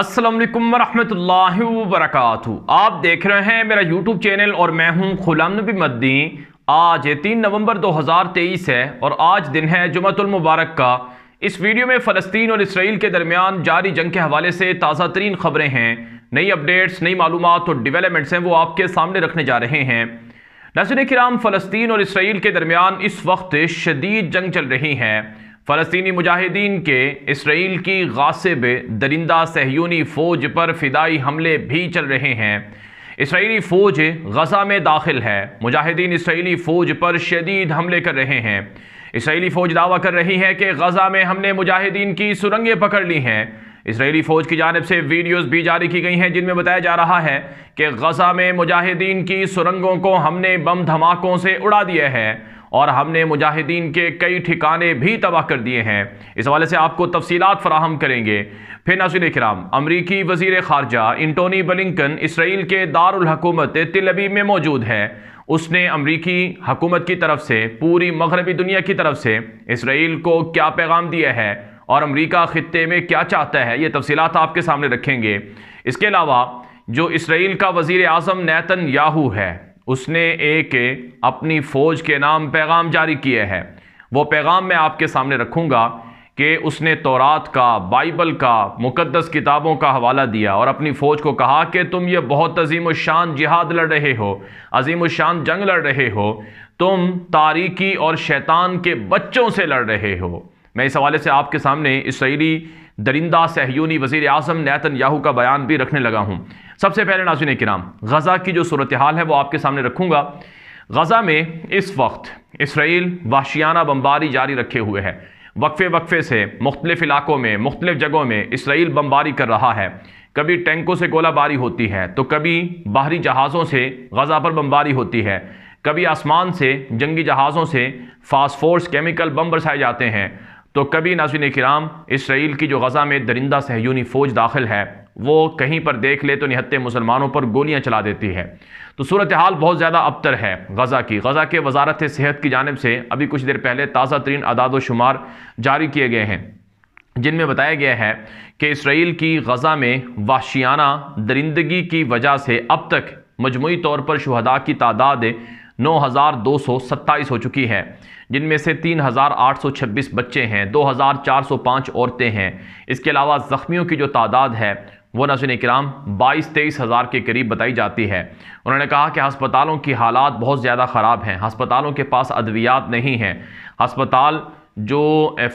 अस्सलाम वालेकुम रहमतुल्लाहि आप देख रहे हैं मेरा यूट्यूब चैनल और मैं हूं खुलम नबी मद्दी आज तीन नवंबर 2023 है और आज दिन है मुबारक का इस वीडियो में फ़लस्तीन और इसराइल के दरमियान जारी जंग के हवाले से ताज़ा तरीन खबरें हैं नई अपडेट्स नई मालूम और डिवेलपमेंट्स हैं वो आपके सामने रखने जा रहे हैं नजर कराम फ़लस्तीन और इसराइल के दरमियान इस वक्त शदीद जंग चल रही है फ़लस्तनी मुजाहिदीन के इसराइल की गासिब दरिंदा सहयूनी फ़ौज पर फ़िदाई हमले भी चल रहे हैं इसराइली फ़ौज गजा में दाखिल है मुजाहिदीन इसराइली फ़ौज पर शदीद हमले कर रहे हैं इसराइली फ़ौज दावा कर रही है कि गजा में हमने मुजाहिदीन की सुरंगें पकड़ ली हैं इसराइली फ़ौज की जानब से वीडियोज भी जारी की गई हैं जिनमें बताया जा रहा है कि गजा में मुजाहिदीन की सुरंगों को हमने बम धमाकों से उड़ा दिया है और हमने मुजाहिदीन के कई ठिकाने भी तबाह कर दिए हैं इस हवाले से आपको तफसीत फराहम करेंगे फिर नाजिन कराम अमरीकी वजीर खारजा इंटोनी बलिंकन इसराइल के दारकूमत तिलबी में मौजूद है उसने अमरीकी हकूमत की तरफ से पूरी मगरबी दुनिया की तरफ से इसराइल को क्या पैगाम दिया है और अमरीका ख़त्े में क्या चाहता है ये तफसीत आपके सामने रखेंगे इसके अलावा जो इसराइल का वज़ी अजम नैतन याहू है उसने एक अपनी फ़ौज के नाम पैगाम जारी किए हैं वो पैगाम मैं आपके सामने रखूँगा कि उसने तौरात का बाइबल का मुकद्दस किताबों का हवाला दिया और अपनी फ़ौज को कहा कि तुम ये बहुत अजीम शान जिहाद लड़ रहे हो अजीम शान जंग लड़ रहे हो तुम तारीकी और शैतान के बच्चों से लड़ रहे हो मैं इस हवाले से आपके सामने इसराइली दरिंदा सहयूनी वज़ी अजम नैतन याहू का बयान भी रखने लगा हूँ सबसे पहले नाजिन कराम गज़ा की जो सूरत हाल है वो आपके सामने रखूँगा गज़ा में इस वक्त इसराइल वाशियाना बम्बारी जारी रखे हुए है वक्फे वक्फे से मुख्तलिफ़ इलाकों में मुख्तलिफ़ जगहों में इसराइल बम्बारी कर रहा है कभी टैंकों से गोलाबारी होती है तो कभी बाहरी जहाज़ों से गज़ा पर बम्बारी होती है कभी आसमान से जंगी जहाज़ों से फास्फोर्स केमिकल बम बरसाए जाते हैं तो कभी नाजिन कराम इसराइल की जो गज़ा में दरिंदा सहयूनी फ़ौज दाखिल है वो कहीं पर देख ले तो निहत्ते मुसलमानों पर गोलियां चला देती है तो सूरत हाल बहुत ज़्यादा अबतर है गज़ा की गज़ा के वजारत सेहत की जानब से अभी कुछ देर पहले ताज़ा तरीन अदाद शुमार जारी किए गए हैं जिनमें बताया गया है कि इसराइल की गज़ा में वाशियाना दरिंदगी की वजह से अब तक मजमू तौर पर शहदा की तादाद नौ हज़ार दो सौ सत्ताईस हो चुकी है जिनमें से तीन हज़ार आठ सौ छब्बीस बच्चे हैं दो हज़ार चार सौ पाँच औरतें हैं इसके अलावा ज़ख्मियों की जो तादाद है वो नाजिन कराम बाईस तेईस हज़ार के करीब बताई जाती है उन्होंने कहा कि हस्पतालों की हालात बहुत ज़्यादा ख़राब हैं हस्पतालों के पास अद्वियात नहीं हैं हस्पताल जो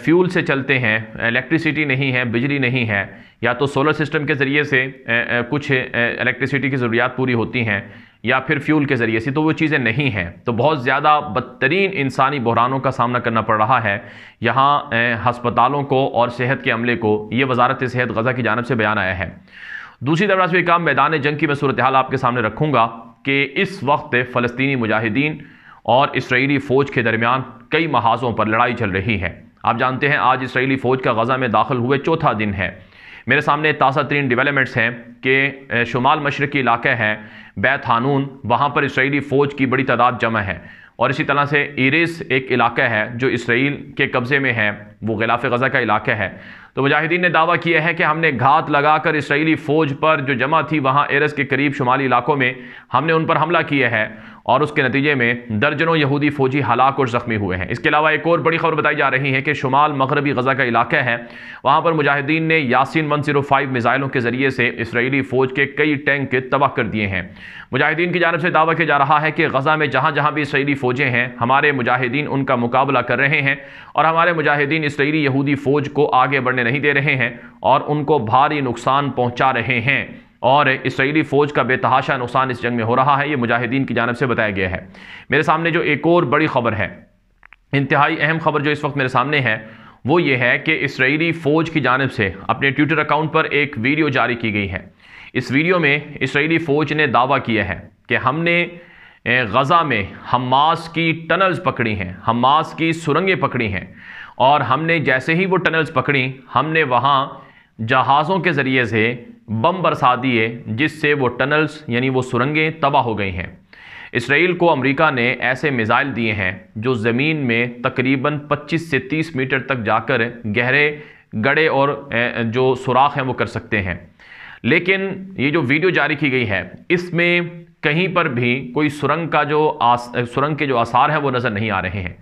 फ्यूल से चलते हैं इलेक्ट्रिसिटी नहीं है बिजली नहीं है या तो सोलर सिस्टम के ज़रिए से कुछ इलेक्ट्रिसिटी की ज़रूरियात पूरी होती हैं या फिर फ्यूल के ज़रिए से तो वो चीज़ें नहीं हैं तो बहुत ज़्यादा बदतरीन इंसानी बहरानों का सामना करना पड़ रहा है यहाँ हस्पतालों को और सेहत के अमले को ये वजारत सेहत गज़ा की जानब से बयान आया है दूसरी तरफ से काम मैदान जंग की मैं सूरत हाल आपके सामने रखूँगा कि इस वक्त फ़लस्तनी मुजाहिदीन और इसराइली फ़ौज के दरमियान कई महाजों पर लड़ाई चल रही है आप जानते हैं आज इसराइली फ़ौज का गज़ा में दाखिल हुए चौथा दिन है मेरे सामने ताज़ा तरीन डिवेलपमेंट्स हैं कि शुमाल मशरक़ी इलाके हैं बैत हानून वहाँ पर इसराइली फ़ौज की बड़ी तादाद जमा है और इसी तरह से इरिस एक इलाका है जो इसराइल के कब्ज़े में है वो गिलाफ गज़ा का इलाका है तो मुजाहिदीन ने दावा किया है कि हमने घात लगाकर इसराइली फ़ौज पर जो जमा थी वहाँ एरस के करीब शुमाली इलाकों में हमने उन पर हमला किया है और उसके नतीजे में दर्जनों यहूदी फ़ौजी हलाक और ज़ख्मी हुए हैं इसके अलावा एक और बड़ी खबर बताई जा रही है कि शुमाल मगरबी गज़ा का इलाका है वहाँ पर मुजाहिदीन ने यासिन वन जीरो फाइव मिज़ाइलों के ज़रिए से इसराइली फ़ौज के कई टैंक तबाह कर दिए हैं मुजाहिदीन की जानब से दावा किया जा रहा है कि गज़ा में जहाँ जहाँ भी इसराइली फ़ौजें हैं हमारे मुजाहिदीन उनका मुकाबला कर रहे हैं और हमारे मुजाहिदीन इसराइली यहूदी फ़ौज को आगे बढ़ने नहीं दे रहे हैं और उनको भारी नुकसान पहुँचा रहे हैं और इसराइली फ़ौज का बेतहाशा नुकसान इस जंग में हो रहा है ये मुजाहिदीन की जानब से बताया गया है मेरे सामने जो एक और बड़ी खबर है इंतहाई अहम खबर जो इस वक्त मेरे सामने है वो ये है कि इसराइली फ़ौज की जानब से अपने ट्विटर अकाउंट पर एक वीडियो जारी की गई है इस वीडियो में इसराइली फ़ौज ने दावा किया है कि हमने गज़ा में हमास की टनल्स पकड़ी हैं हमास की सुरंगें पकड़ी हैं और हमने जैसे ही वो टनल्स पकड़ी हमने वहाँ जहाज़ों के ज़रिए से बम बरसा दिए जिससे वो टनल्स यानी वो सुरंगें तबाह हो गई हैं इसराइल को अमेरिका ने ऐसे मिज़ाइल दिए हैं जो ज़मीन में तकरीबन 25 से 30 मीटर तक जाकर गहरे गड़े और जो सुराख हैं वो कर सकते हैं लेकिन ये जो वीडियो जारी की गई है इसमें कहीं पर भी कोई सुरंग का जो आस सुरंग के जो आसार हैं वो नज़र नहीं आ रहे हैं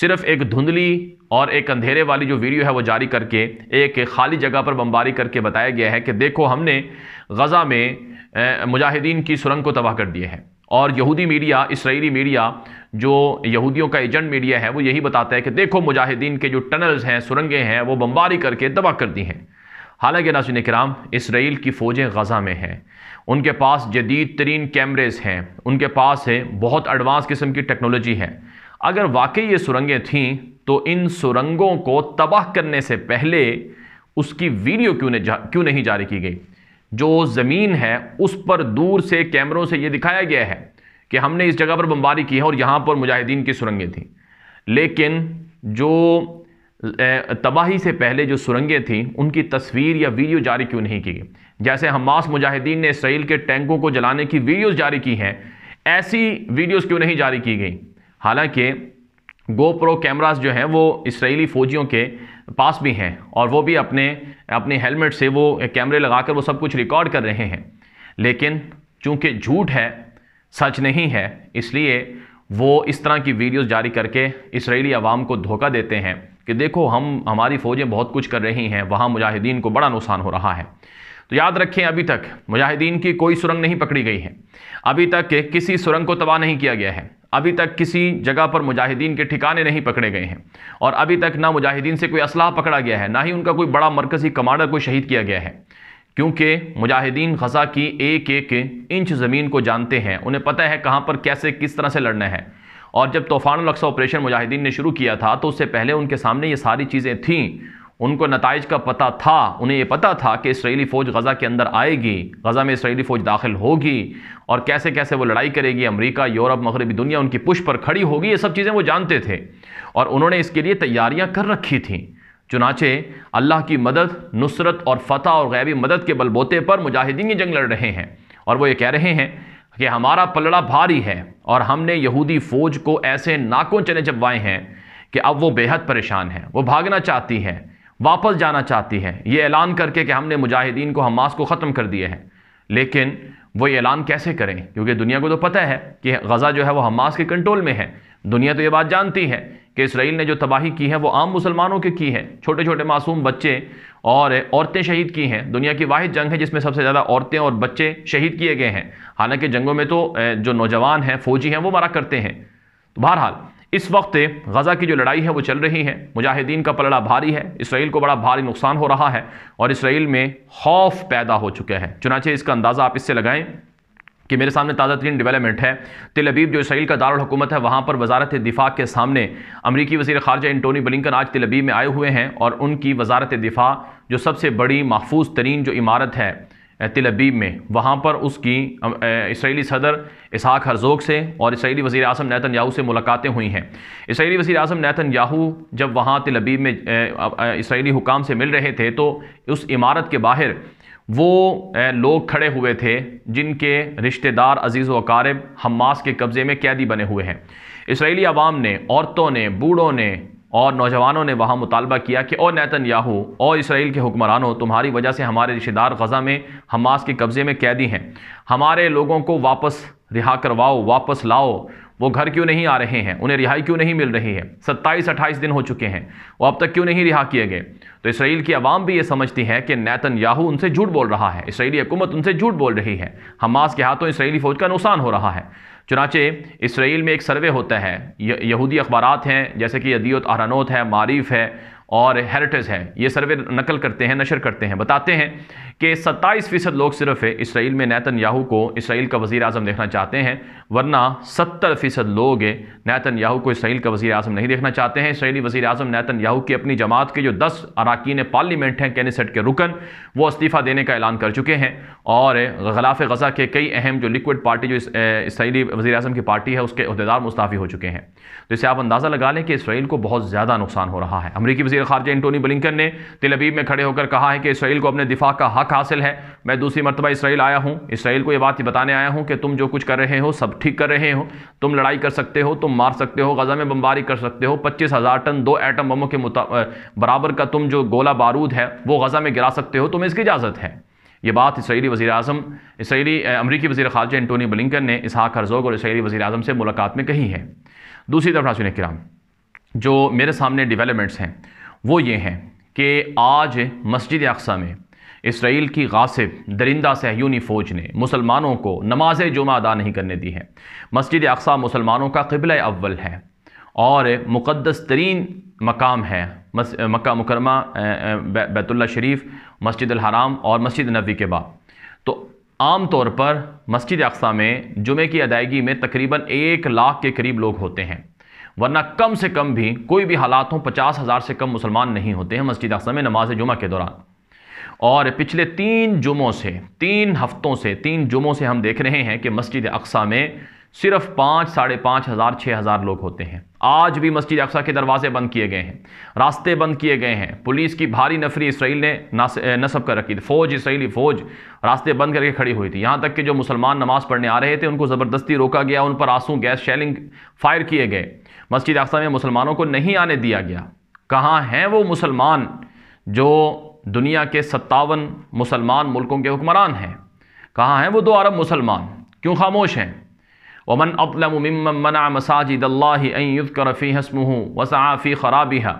सिर्फ एक धुंधली और एक अंधेरे वाली जो वीडियो है वो जारी करके एक खाली जगह पर बमबारी करके बताया गया है कि देखो हमने गज़ा में मुजाहिदीन की सुरंग को तबाह कर दिए हैं और यहूदी मीडिया इसराइली मीडिया जो यहूदियों का एजेंट मीडिया है वो यही बताता है कि देखो मुजाहिदीन के जो टनल्स हैं सुरंगें हैं वो बमबारी करके तबाह कर दी हैं हालांकि नासन कराम इसराइल की फ़ौजें गज़ा में हैं उनके पास जदीद तरीन कैमरेज़ हैं उनके पास है बहुत एडवांस किस्म की टेक्नोलॉजी है अगर वाकई ये सुरंगें थीं तो इन सुरंगों को तबाह करने से पहले उसकी वीडियो क्यों नहीं क्यों नहीं जारी की गई जो ज़मीन है उस पर दूर से कैमरों से ये दिखाया गया है कि हमने इस जगह पर बमबारी की है और यहाँ पर मुजाहिदीन की सुरंगें थीं लेकिन जो तबाही से पहले जो सुरंगें थीं उनकी तस्वीर या वीडियो जारी क्यों नहीं की गई जैसे हमास मुजाहिदीन ने इसराइल के टैंकों को जलाने की वीडियोज़ जारी की हैं ऐसी वीडियोज़ क्यों नहीं जारी की गई हालांकि गोप्रो कैमराज जो हैं वो इसराइली फ़ौजियों के पास भी हैं और वो भी अपने अपने हेलमेट से वो कैमरे लगाकर वो सब कुछ रिकॉर्ड कर रहे हैं लेकिन चूंकि झूठ है सच नहीं है इसलिए वो इस तरह की वीडियोस जारी करके इसराइली आवाम को धोखा देते हैं कि देखो हम हमारी फ़ौजें बहुत कुछ कर रही हैं वहाँ मुजाहिदीन को बड़ा नुकसान हो रहा है तो याद रखें अभी तक मुजाहिदीन की कोई सुरंग नहीं पकड़ी गई है अभी तक किसी सुरंग को तबाह नहीं किया गया है अभी तक किसी जगह पर मुजाहिदीन के ठिकाने नहीं पकड़े गए हैं और अभी तक ना मुजाहिदीन से कोई असलाह पकड़ा गया है ना ही उनका कोई बड़ा मरकज़ी कमांडर को शहीद किया गया है क्योंकि मुजाहिदीन गजा की एक एक इंच ज़मीन को जानते हैं उन्हें पता है कहाँ पर कैसे किस तरह से लड़ना है और जब तूफ़ान अक्सा ऑपरेशन मुजाहिदीन ने शुरू किया था तो उससे पहले उनके सामने ये सारी चीज़ें थीं उनको नतज का पता था उन्हें यह पता था कि इसराइली फ़ौज गज़ा के अंदर आएगी गज़ा में इसराइली फ़ौज दाखिल होगी और कैसे कैसे वो लड़ाई करेगी अमरीका यूरोप मगरबी दुनिया उनकी पुष पर खड़ी होगी ये सब चीज़ें वो जानते थे और उन्होंने इसके लिए तैयारियाँ कर रखी थी चुनाचे अल्लाह की मदद नुसरत और फतह और गैबी मदद के बलबोते पर मुजाहिदीन ये जंग लड़ रहे हैं और वो ये कह रहे हैं कि हमारा पलड़ा भारी है और हमने यहूदी फ़ौज को ऐसे नाकों चने चबवाए हैं कि अब वो बेहद परेशान हैं वो भागना चाहती हैं वापस जाना चाहती है ये ऐलान करके कि हमने मुजाहिदीन को हमास को ख़त्म कर दिए हैं लेकिन वो ऐलान कैसे करें क्योंकि दुनिया को तो पता है कि गज़ा जो है वो हमास के कंट्रोल में है दुनिया तो ये बात जानती है कि इसराइल ने जो तबाही की है वो आम मुसलमानों के की है छोटे छोटे मासूम बच्चे और औरतें शहीद की हैं दुनिया की वाद जंग है जिसमें सबसे ज़्यादा औरतें और बच्चे शहीद किए गए हैं हालांकि जंगों में तो जो नौजवान हैं फौजी हैं वो मरा करते हैं तो बहरहाल इस वक्त गज़ा की जो लड़ाई है वो चल रही है मुजाहिदीन का पलड़ा भारी है इसराइल को बड़ा भारी नुकसान हो रहा है और इसराइल में खौफ पैदा हो चुका है चुनाचे इसका अंदाज़ा आप इससे लगाएं कि मेरे सामने ताज़ा तरीन डेवलपमेंट है तिलबीब अबीब जो इसराइल का दारुल हुकूमत है वहाँ पर वजारत दिफा के सामने अमरीकी वजी खारजा एंटोनी बलिंकन आज तिलबीब अबीब में आए हुए हैं और उनकी वजारत दिफा जो सबसे बड़ी महफूज तरीन जो इमारत है तिल अबीब में वहाँ पर उसकी इसराइली सदर इसहाक हरजोक से और इसराइली वज़ी अजम नैतन याहू से मुलाकातें हुई हैं इसराइली वज़ी अजम नैतन याहू जब वहाँ तिल अबीब में इसराइली हुकाम से मिल रहे थे तो उस इमारत के बाहर वो लोग खड़े हुए थे जिनके रिश्तेदार अजीज़ वकारब हमास के कब्ज़े में कैदी बने हुए हैं इसराइली आवाम ने औरतों ने बूढ़ों ने और नौजवानों ने वहाँ मुतालबा किया कि ओ नैतन याहू और इसराइल के हुक्मरानों तुम्हारी वजह से हमारे रिश्तेदार गज़ा में हमास के कब्ज़े में कैदी हैं हमारे लोगों को वापस रिहा करवाओ वापस लाओ वो घर क्यों नहीं आ रहे हैं उन्हें रिहाई क्यों नहीं मिल रही है सत्ताईस अट्ठाईस दिन हो चुके हैं वो अब तक क्यों नहीं रिहा किए गए तो इसराइल की आवाम भी ये समझती है कि नैतन याहू उनसे झूठ बोल रहा है इसराइली हुकूमत उनसे झूठ बोल रही है हमास के हाथों इसराइली फ़ौज का नुकसान हो रहा है चुनाचे इसराइल में एक सर्वे होता है यहूदी अखबार हैं जैसे कि यदियत अरनोत है मारिफ है और हेरिटेज है ये सर्वे नकल करते हैं नशर करते हैं बताते हैं कि सत्ताईस फ़ीसद लोग सिर्फ इसराइल में नैतन याहू को इसराइल का वज़ी अजम देखना चाहते हैं वरना सत्तर फ़ीसद लोग नैतन याहू को इसराइल का वज़ी अजम नहीं देखना चाहते हैं इसराइली वज़ी अजम नैतन याहू की अपनी जमात के जो दस अरकान पार्लीमेंट हैं कैनीसेट के रुकन वो इस्तीफ़ा देने का ऐलान कर चुके हैं और गलाफ गज़ा के कई अहम जो लिक्विड पार्टी जो इसराइली वजी अजम की पार्टी है उसके अहदेदार मुस्ताफ़ी हो चुके हैं तो आप अंदाज़ा लगा लें कि इसराइल को बहुत ज़्यादा नुकसान हो रहा है अमरीकी वजी वजीर खारजा एंटोनी बलिंकन ने तिलबीब में खड़े होकर कहा है कि इसराइल को अपने दिफा का हक हासिल है मैं दूसरी मरतबा इसराइल आया हूँ इसराइल को ये बात बताने आया हूँ कि तुम जो कुछ कर रहे हो सब ठीक कर रहे हो तुम लड़ाई कर सकते हो तुम मार सकते हो गज़ा में बमबारी कर सकते हो पच्चीस हज़ार टन दो एटम बमों के बराबर का तुम जो गोला बारूद है वो गज़ा में गिरा सकते हो तुम्हें इसकी इजाज़त है ये बात इसराइली वजी अजम इसराइली अमरीकी वजी खारजा एंटोनी बलिंकन ने इसहाक हरजोग और इसराइली वजी अजम से मुलाकात में कही है दूसरी तरफ राशि कराम जो मेरे सामने डेवलपमेंट्स हैं वो ये हैं कि आज मस्जिद अक्सा में इसराइल की गासिब दरिंदा सहयूनी फ़ौज ने मुसलमानों को नमाज जुमा अदा नहीं करने दी है मस्जिद अक्सा मुसलमानों का कबल अव्वल है और मुक़दस तरीन मकाम है मक्का मुकरमा बैतुल्ला शरीफ मस्जिद हराम और मस्जिद नबी के बाद तो आम तौर पर मस्जिद अक्सा में जुमे की अदायगी में तकरीबन एक लाख के करीब लोग होते हैं वरना कम से कम भी कोई भी हालात हो पचास हज़ार से कम मुसलमान नहीं होते हैं मस्जिद अक्सा में नमाज जुमा के दौरान और पिछले तीन जुमों से तीन हफ्तों से तीन जुमों से हम देख रहे हैं कि मस्जिद अक्सा में सिर्फ पाँच साढ़े पाँच हज़ार छः हज़ार लोग होते हैं आज भी मस्जिद अक्सा के दरवाजे बंद किए गए हैं रास्ते बंद किए गए हैं पुलिस की भारी नफरी इसराइल ने नसब कर रखी थी फ़ौज इसराइली फ़ौज रास्ते बंद करके खड़ी हुई थी यहाँ तक कि जो मुसलमान नमाज़ पढ़ने आ रहे थे उनको ज़बरदस्ती रोका गया उन पर आंसू गैस शेलिंग फायर किए गए मस्जिद अक्सा में मुसलमानों को नहीं आने दिया गया कहाँ हैं वो मुसलमान जो दुनिया के सत्तावन मुसलमान मुल्कों के हुक्मरान हैं कहाँ हैं वो दो अरब मुसलमान क्यों खामोश हैं वमन अबलमना मसाजिद अल्लाफ़ फ़ी हसमह वसाफ़ी ख़राबिहा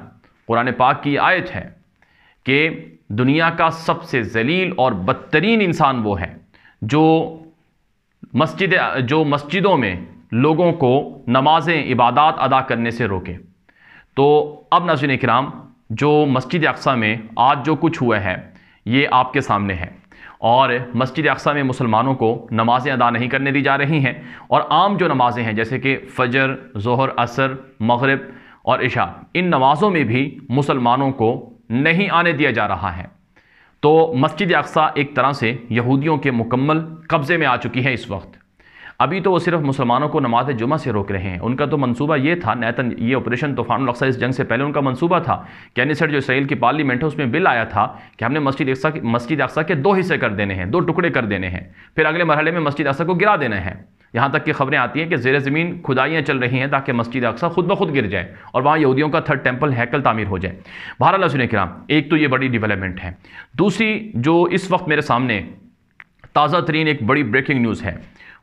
कुरान पाक की आयत है कि दुनिया का सबसे जलील और बदतरीन इंसान वो है जो मस्जिद जो मस्जिदों में लोगों को नमाजें इबादत अदा करने से रोके तो अब नाजिन कराम जो मस्जिद अक्सा में आज जो कुछ हुआ है ये आपके सामने है और मस्जिद अक्सा में मुसलमानों को नमाज़ें अदा नहीं करने दी जा रही हैं और आम जो नमाज़ें हैं जैसे कि फ़जर जहर असर मगरब और इशा इन नमाज़ों में भी मुसलमानों को नहीं आने दिया जा रहा है तो मस्जिद अक्सा एक तरह से यहूदियों के मुकम्मल कब्ज़े में आ चुकी है इस वक्त अभी तो वो सिर्फ मुसलमानों को नमाज जुमा से रोक रहे हैं उनका तो मनसूबा ये था नैतन ये ऑपरेशन तूफान अक्सा इस जंग से पहले उनका मनसूबा था कैनिसट जो इसराइल की पार्लीमेंट है उसमें बिल आया था कि हमने मस्जिद अक्सा मस्जिद अक्सा के दो हिस्से कर देने हैं दो टुकड़े कर देने हैं फिर अगले मरहले में मस्जिद अक्सा को गिरा देना है यहाँ तक की खबरें आती हैं कि जेर ज़मीन खुदाइयाँ चल रही हैं ताकि मस्जिद अक्सा खुद ब खुद गिर जाए और वहाँ यहूदियों का थर्ड टेम्पल हैकल तामीर हो जाए बहर सुन कराम एक तो ये बड़ी डिवेलपमेंट है दूसरी जो इस वक्त मेरे सामने ताज़ा तरीन एक बड़ी ब्रेकिंग न्यूज़ है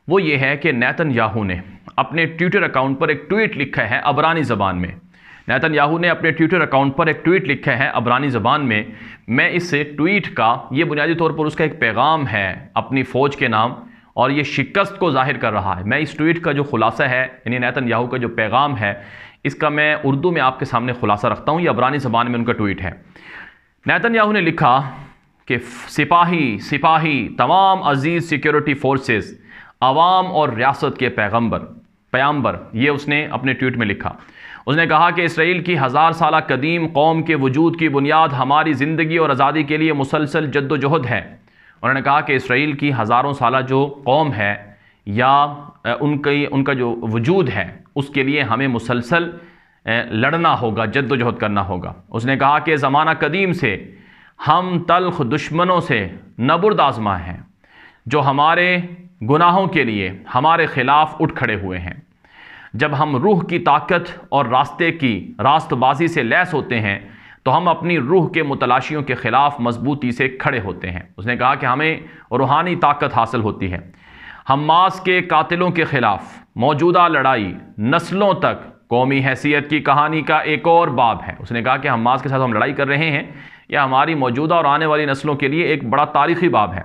वो ये है कि नैतन याहू ने अपने ट्विटर अकाउंट पर एक ट्वीट लिखा है अबरानी ज़बान में नैतन याहू ने अपने ट्विटर अकाउंट पर एक ट्वीट लिखा है अबरानी ज़बान में मैं इस ट्वीट का ये बुनियादी तौर पर उसका एक पैगाम है अपनी फ़ौज के नाम और ये शिकस्त को जाहिर कर रहा है मैं इस ट्वीट का जो खुलासा है यानी नैतन याहू का जो पैगाम है इसका मैं उर्दू में आपके सामने खुलासा रखता हूँ ये अबरानी ज़बान में उनका ट्वीट है नैतन याहू ने लिखा कि सिपाही सिपाही तमाम अजीज़ सिक्योरिटी फोर्सेज़ आवाम और रियासत के पैगंबर पैम्बर ये उसने अपने ट्वीट में लिखा उसने कहा कि इसराइल की हज़ार साल कदीम कौम के वजूद की बुनियाद हमारी ज़िंदगी और आज़ादी के लिए मुसलसल जद्दोजहद है उन्होंने कहा कि इसराइल की हज़ारों साल जो कौम है या उनकी उनका जो वजूद है उसके लिए हमें मुसलसल लड़ना होगा जद्दोजहद करना होगा उसने कहा कि ज़माना कदीम से हम तलख दुश्मनों से नबुरद आजमा हैं जो हमारे गुनाहों के लिए हमारे खिलाफ उठ खड़े हुए हैं जब हम रूह की ताकत और रास्ते की रास्तबाजी से लैस होते हैं तो हम अपनी रूह के मुतलाशियों के ख़िलाफ़ मजबूती से खड़े होते हैं उसने कहा कि हमें रूहानी ताकत हासिल होती है हम मास के कातिलों के ख़िलाफ़ मौजूदा लड़ाई नस्लों तक कौमी हैसियत की कहानी का एक और बाब है उसने कहा कि हम मास के साथ हम लड़ाई कर रहे हैं यह हमारी मौजूदा और आने वाली नस्लों के लिए एक बड़ा तारीखी बाब है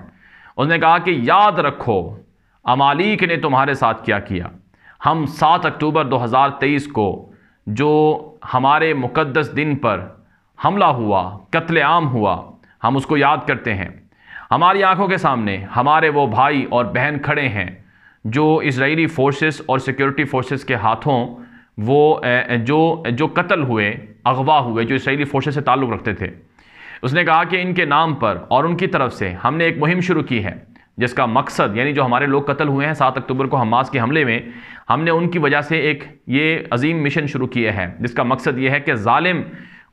उसने कहा कि याद रखो अमालिक ने तुम्हारे साथ क्या किया हम सात अक्टूबर 2023 को जो हमारे मुक़दस दिन पर हमला हुआ आम हुआ हम उसको याद करते हैं हमारी आंखों के सामने हमारे वो भाई और बहन खड़े हैं जो इसराइली फोर्सेस और सिक्योरिटी फोर्सेस के हाथों वो जो जो कत्ल हुए अगवा हुए जो इसराइली फोर्सेस से ताल्लुक़ रखते थे उसने कहा कि इनके नाम पर और उनकी तरफ से हमने एक मुहिम शुरू की है जिसका मकसद यानी जो हमारे लोग कत्ल हुए हैं सात अक्टूबर को हमास के हमले में हमने उनकी वजह से एक ये अजीम मिशन शुरू किया है जिसका मकसद ये है कि ालिम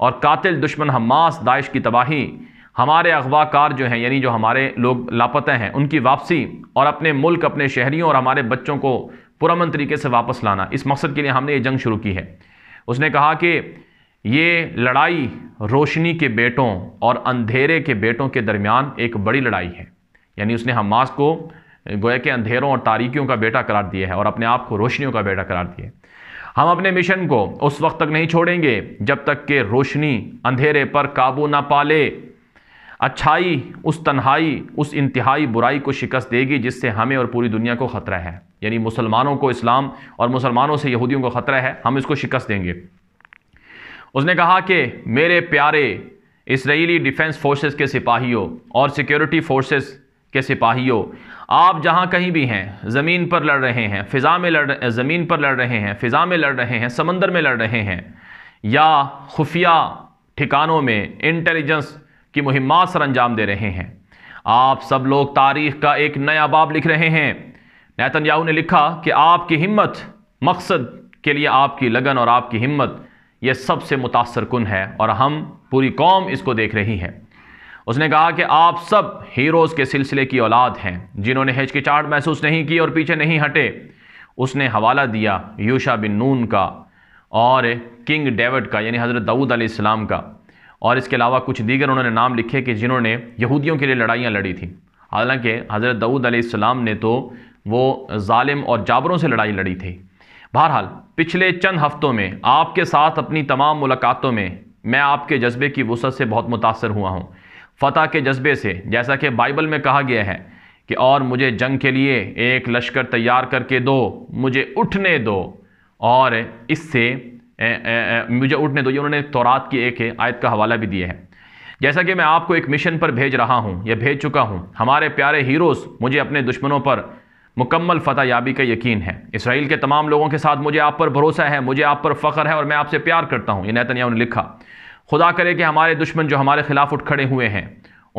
और कातिल दुश्मन हमास दाइश की तबाही हमारे अगवाकार जो हैं यानी जो हमारे लोग लापता हैं उनकी वापसी और अपने मुल्क अपने शहरीों और हमारे बच्चों को पुरमन तरीके से वापस लाना इस मकसद के लिए हमने ये जंग शुरू की है उसने कहा कि ये लड़ाई रोशनी के बेटों और अंधेरे के बेटों के दरमियान एक बड़ी लड़ाई है यानी उसने हमास को गोया के अंधेरों और तारीखियों का बेटा करार दिया है और अपने आप को रोशनियों का बेटा करार दिया है हम अपने मिशन को उस वक्त तक नहीं छोड़ेंगे जब तक कि रोशनी अंधेरे पर काबू ना पाले अच्छाई उस तन्हाई उस इंतहाई बुराई को शिकस्त देगी जिससे हमें और पूरी दुनिया को ख़तरा है यानी मुसलमानों को इस्लाम और मुसलमानों से यहूदियों को ख़तरा है हम इसको शिकस्त देंगे उसने कहा कि मेरे प्यारे इसराइली डिफेंस फोर्सेस के सिपाहियों और सिक्योरिटी फोर्सेस के सिपाहियों आप जहाँ कहीं भी हैं ज़मीन पर लड़ रहे हैं फ़िज़ा में लड़ ज़मीन पर लड़ रहे हैं फ़िज़ा में लड़ रहे हैं समंदर में लड़ रहे हैं या खुफिया ठिकानों में इंटेलिजेंस की मुहिमात सर अंजाम दे रहे हैं आप सब लोग तारीख का एक नया बाब लिख रहे हैं नैतन याहू ने लिखा कि आपकी हिम्मत मकसद के लिए आपकी लगन और आपकी हिम्मत यह सबसे मुतासर कन है और हम पूरी कौम इसको देख रही है उसने कहा कि आप सब हीरोज़ के सिलसिले की औलाद हैं जिन्होंने हिचकिचाहट महसूस नहीं की और पीछे नहीं हटे उसने हवाला दिया यूशा बिन नून का और किंग डेविड का यानी हज़रत दाऊद अलैहिस्सलाम का और इसके अलावा कुछ दीगर उन्होंने नाम लिखे कि जिन्होंने यहूदियों के लिए लड़ाइयाँ लड़ी थी हालांकि हज़रत दाऊद अलैहिस्सलाम ने तो वो ालिम और जाबरों से लड़ाई लड़ी थी बहरहाल पिछले चंद हफ्तों में आपके साथ अपनी तमाम मुलाकातों में मैं आपके जज्बे की वसत से बहुत मुतासर हुआ हूँ फ़तह के जज्बे से जैसा कि बाइबल में कहा गया है कि और मुझे जंग के लिए एक लश्कर तैयार करके दो मुझे उठने दो और इससे ए, ए, ए, मुझे उठने दो ये उन्होंने तौरात की एक आयत का हवाला भी दिया है जैसा कि मैं आपको एक मिशन पर भेज रहा हूँ या भेज चुका हूँ हमारे प्यारे हीरोज़ मुझे अपने दुश्मनों पर मुकम्मल फ़तह याबी का यकीन है इसराइल के तमाम लोगों के साथ मुझे आप पर भरोसा है मुझे आप पर फ़ख्र है और मैं आपसे प्यार करता हूँ ये नैतन्याहू ने लिखा खुदा करे कि हमारे दुश्मन जो हमारे खिलाफ उठ खड़े हुए हैं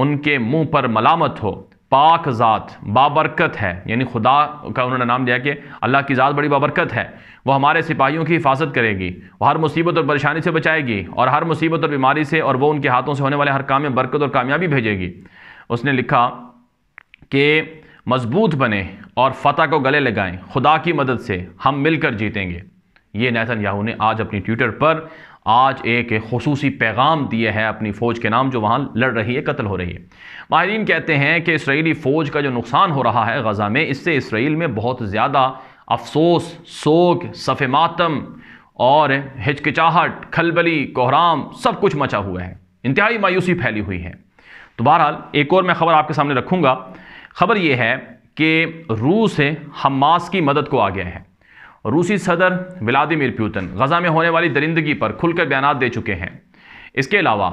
उनके मुंह पर मलामत हो पाक ज़ात बाबरकत है यानी खुदा का उन्होंने नाम दिया कि अल्लाह की ज़ात बड़ी बाबरकत है वो हमारे सिपाहियों की हिफाजत करेगी वो हर मुसीबत और परेशानी से बचाएगी और हर मुसीबत और बीमारी से और वो उनके हाथों से होने वाले हर काम में बरकत और कामयाबी भेजेगी उसने लिखा कि मजबूत बने और फतह को गले लगाएं खुदा की मदद से हम मिलकर जीतेंगे ये नैसन याहू ने आज अपनी ट्विटर पर आज एक खसूसी पैगाम दिए हैं अपनी फ़ौज के नाम जो वहाँ लड़ रही है कत्ल हो रही है माहरीन कहते हैं कि इसराइली फ़ौज का जो नुकसान हो रहा है गज़ा में इससे इसराइल में बहुत ज़्यादा अफसोस सोग सफे मातम और हिचकिचाहट खलबली कोहराम सब कुछ मचा हुआ है इंतहाई मायूसी फैली हुई है तो बहरहाल एक और मैं ख़बर आपके सामने रखूँगा खबर यह है कि रूस हमास की मदद को आ गया है रूसी सदर व्लादिमिर प्यूतन गज़ा में होने वाली दरिंदगी पर खुलकर बयान दे चुके हैं इसके अलावा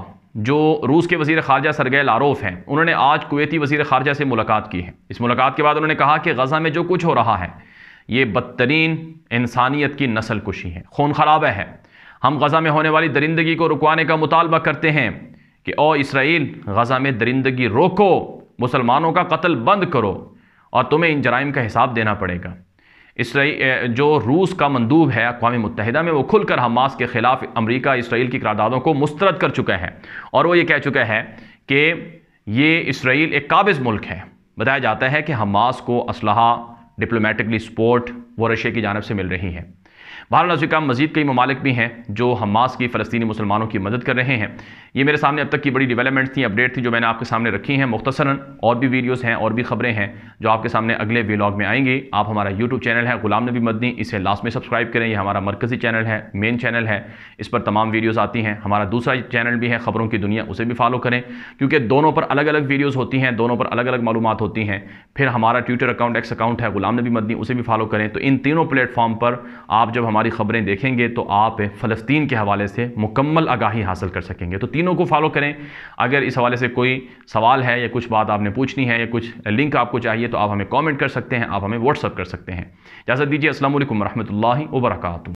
जो रूस के वजीर खारजा सरगै लारोफ हैं उन्होंने आज कुवैती वजीर खारजा से मुलाकात की है इस मुलाकात के बाद उन्होंने कहा कि गज़ा में जो कुछ हो रहा है ये बदतरीन इंसानियत की नस्ल कुशी है खून खराब है हम गज़ा में होने वाली दरिंदगी को रुकवाने का मुतालबा करते हैं कि ओ इसराइल गज़ा में दरिंदगी रोको मुसलमानों का कत्ल बंद करो और तुम्हें इन जराइम का हिसाब देना पड़ेगा इसराइल जो रूस का मंदूब है अकवा मुतहदा में वो खुलकर हमास के ख़िलाफ़ अमरीका इसराइल की करारदादों को मुस्तरद कर चुका है और वो ये कह चुका है कि ये इसराइल एक काबिज़ मुल्क है बताया जाता है कि हमास को असलाह डिप्लोमेटिकली सपोर्ट वो रशिया की जानब से मिल रही है बहर नाजिका मजीद कई ममालिक भी हैं जो हमास की फ़लस्तनी मुसलमानों की मदद कर रहे हैं ये मेरे सामने अब तक की बड़ी डेवलपमेंट्स थी अपडेट थी जो मैंने आपके सामने रखी हैं मुख्तसरा और भी वीडियोज़ हैं और भी खबरें हैं जो आपके सामने अगले वीलाग में आएंगी आप हमारा यूट्यूब चैनल है गुलाम नबी मदनी इसे लास्ट में सब्सक्राइब करें यह हमारा मरकज़ी चैनल है मेन चैनल है इस पर तमाम वीडियोज़ आती हैं हमारा दूसरा चैनल भी है ख़बरों की दुनिया उसे भी फॉलो करें क्योंकि दोनों पर अलग अलग वीडियोज़ होती हैं दोनों पर अलग अलग मालूम होती हैं फिर हमारा ट्विटर अकाउंट एक्स अकाउंट है गुलाम नबी मदनी उसे भी फॉलो करें तो इन तीनों प्लेटफॉर्म पर आप जब हमारे हमारी ख़बरें देखेंगे तो आप फ़लस्तीन के हवाले से मुकम्मल आगाही हासिल कर सकेंगे तो तीनों को फॉलो करें अगर इस हवाले से कोई सवाल है या कुछ बात आपने पूछनी है या कुछ लिंक आपको चाहिए तो आप हमें कॉमेंट कर सकते हैं आप हमें व्हाट्सअप कर सकते हैं इजाज़त दीजिए असल वरहमल वर्का